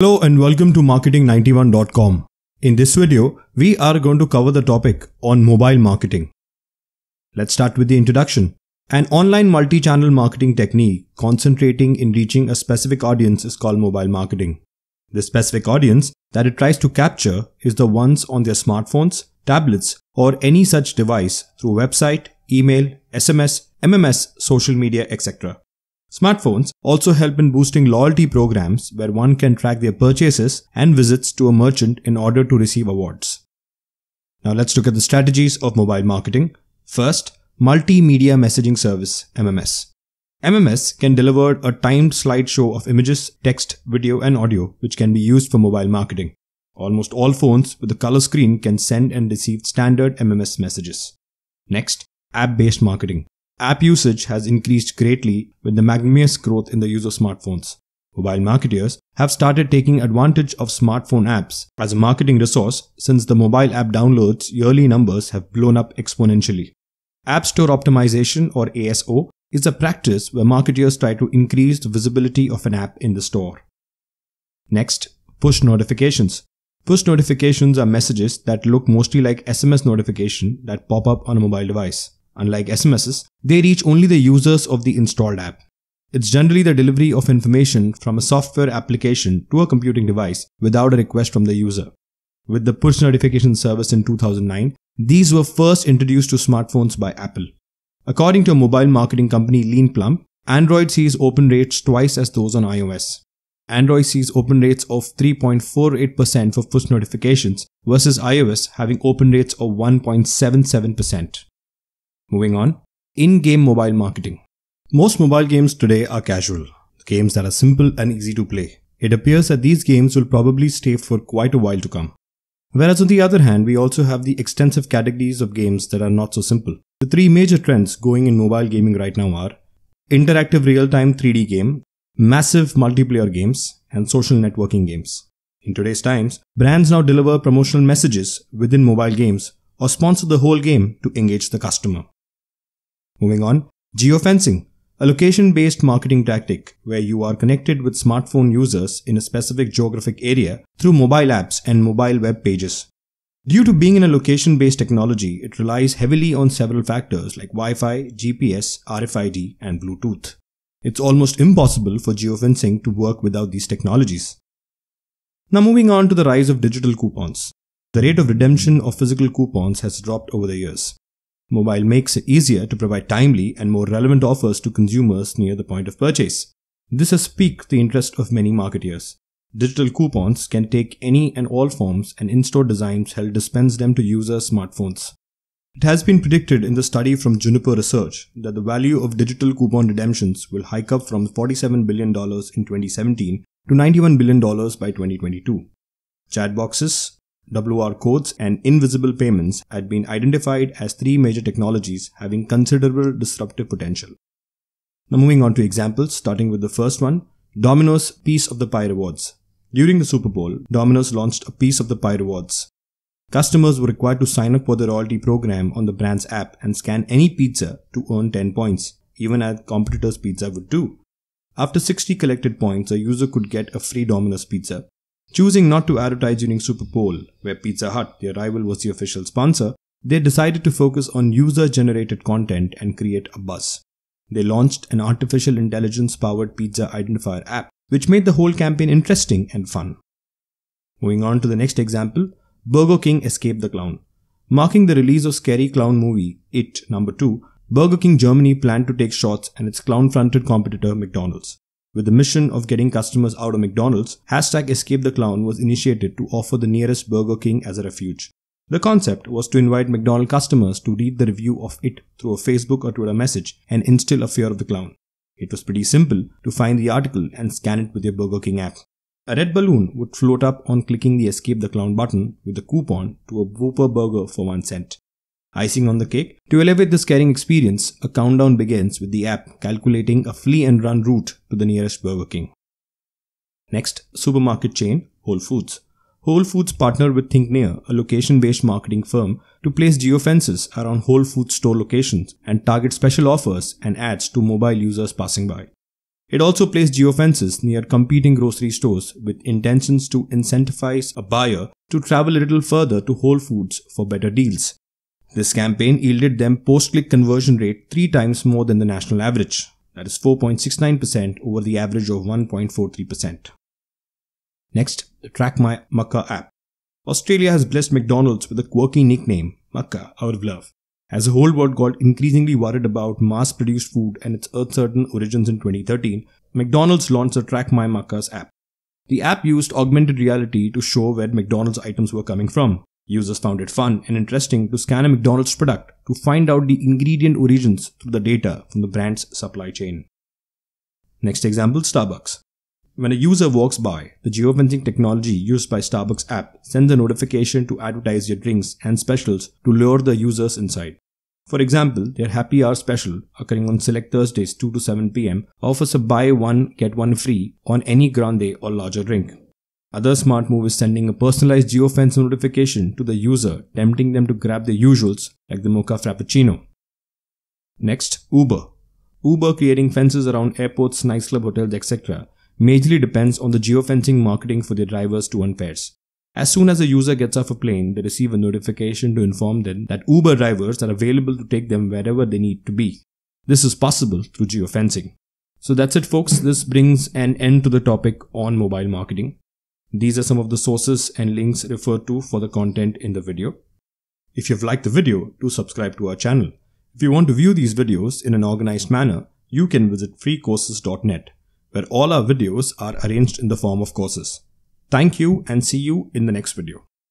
Hello and welcome to marketing91.com. In this video, we are going to cover the topic on mobile marketing. Let's start with the introduction. An online multi-channel marketing technique concentrating in reaching a specific audience is called mobile marketing. The specific audience that it tries to capture is the ones on their smartphones, tablets, or any such device through website, email, SMS, MMS, social media, etc. Smartphones also help in boosting loyalty programs where one can track their purchases and visits to a merchant in order to receive awards. Now let's look at the strategies of mobile marketing. First, Multimedia Messaging Service MMS. MMS can deliver a timed slideshow of images, text, video, and audio, which can be used for mobile marketing. Almost all phones with a color screen can send and receive standard MMS messages. Next, app based marketing. App usage has increased greatly with the magnanimous growth in the use of smartphones. Mobile marketers have started taking advantage of smartphone apps as a marketing resource since the mobile app downloads yearly numbers have blown up exponentially. App Store Optimization or ASO is a practice where marketers try to increase the visibility of an app in the store. Next, push notifications. Push notifications are messages that look mostly like SMS notification that pop up on a mobile device unlike SMSs, they reach only the users of the installed app. It's generally the delivery of information from a software application to a computing device without a request from the user. With the push notification service in 2009, these were first introduced to smartphones by Apple. According to mobile marketing company Lean Android sees open rates twice as those on iOS. Android sees open rates of 3.48% for push notifications versus iOS having open rates of 1.77%. Moving on, in game mobile marketing. Most mobile games today are casual, games that are simple and easy to play. It appears that these games will probably stay for quite a while to come. Whereas on the other hand, we also have the extensive categories of games that are not so simple. The three major trends going in mobile gaming right now are interactive real-time 3D game, massive multiplayer games, and social networking games. In today's times, brands now deliver promotional messages within mobile games or sponsor the whole game to engage the customer. Moving on, geofencing, a location based marketing tactic where you are connected with smartphone users in a specific geographic area through mobile apps and mobile web pages. Due to being in a location based technology, it relies heavily on several factors like Wi Fi, GPS, RFID, and Bluetooth. It's almost impossible for geofencing to work without these technologies. Now, moving on to the rise of digital coupons. The rate of redemption of physical coupons has dropped over the years. Mobile makes it easier to provide timely and more relevant offers to consumers near the point of purchase. This has piqued the interest of many marketers. Digital coupons can take any and all forms and in-store designs help dispense them to users' smartphones. It has been predicted in the study from Juniper Research that the value of digital coupon redemptions will hike up from $47 billion in 2017 to $91 billion by 2022. Chat boxes, WR codes and invisible payments had been identified as three major technologies having considerable disruptive potential. Now, moving on to examples, starting with the first one Domino's Piece of the Pie Rewards. During the Super Bowl, Domino's launched a Piece of the Pie Rewards. Customers were required to sign up for the loyalty program on the brand's app and scan any pizza to earn 10 points, even as competitors' pizza would do. After 60 collected points, a user could get a free Domino's pizza, Choosing not to advertise during Super Bowl, where Pizza Hut, their rival, was the official sponsor, they decided to focus on user generated content and create a buzz. They launched an artificial intelligence powered pizza identifier app, which made the whole campaign interesting and fun. Moving on to the next example Burger King Escape the Clown. Marking the release of Scary Clown movie It number 2, Burger King Germany planned to take shots at its clown fronted competitor McDonald's. With the mission of getting customers out of McDonald's, hashtag Escape the Clown was initiated to offer the nearest Burger King as a refuge. The concept was to invite McDonald's customers to read the review of it through a Facebook or Twitter message and instill a fear of the clown. It was pretty simple to find the article and scan it with your Burger King app. A red balloon would float up on clicking the Escape the Clown button with a coupon to a Whopper burger for 1 cent. Icing on the cake, to elevate the scaring experience, a countdown begins with the app calculating a flee and run route to the nearest Burger King. Next, supermarket chain Whole Foods. Whole Foods partnered with ThinkNear, a location-based marketing firm, to place geofences around Whole Foods store locations and target special offers and ads to mobile users passing by. It also placed geofences near competing grocery stores with intentions to incentivize a buyer to travel a little further to Whole Foods for better deals. This campaign yielded them post-click conversion rate three times more than the national average, that is 4.69% over the average of 1.43%. Next, the Track My Makkah app. Australia has blessed McDonald's with a quirky nickname, Makka, out of love, as the whole world got increasingly worried about mass produced food and its uncertain origins in 2013, McDonald's launched the Track My Makkahs app. The app used augmented reality to show where McDonald's items were coming from, Users found it fun and interesting to scan a McDonald's product to find out the ingredient origins through the data from the brand's supply chain. Next example Starbucks. When a user walks by, the geofencing technology used by Starbucks app sends a notification to advertise your drinks and specials to lure the users inside. For example, their happy hour special occurring on select Thursdays 2 to 7 pm offers a buy one get one free on any grande or larger drink. Other smart move is sending a personalized geofence notification to the user, tempting them to grab the usuals like the mocha frappuccino. Next, Uber. Uber creating fences around airports, nightclub hotels, etc. majorly depends on the geofencing marketing for their drivers to unpairs. As soon as a user gets off a plane, they receive a notification to inform them that Uber drivers are available to take them wherever they need to be. This is possible through geofencing. So that's it folks, this brings an end to the topic on mobile marketing. These are some of the sources and links referred to for the content in the video. If you've liked the video, do subscribe to our channel. If you want to view these videos in an organized manner, you can visit freecourses.net, where all our videos are arranged in the form of courses. Thank you and see you in the next video.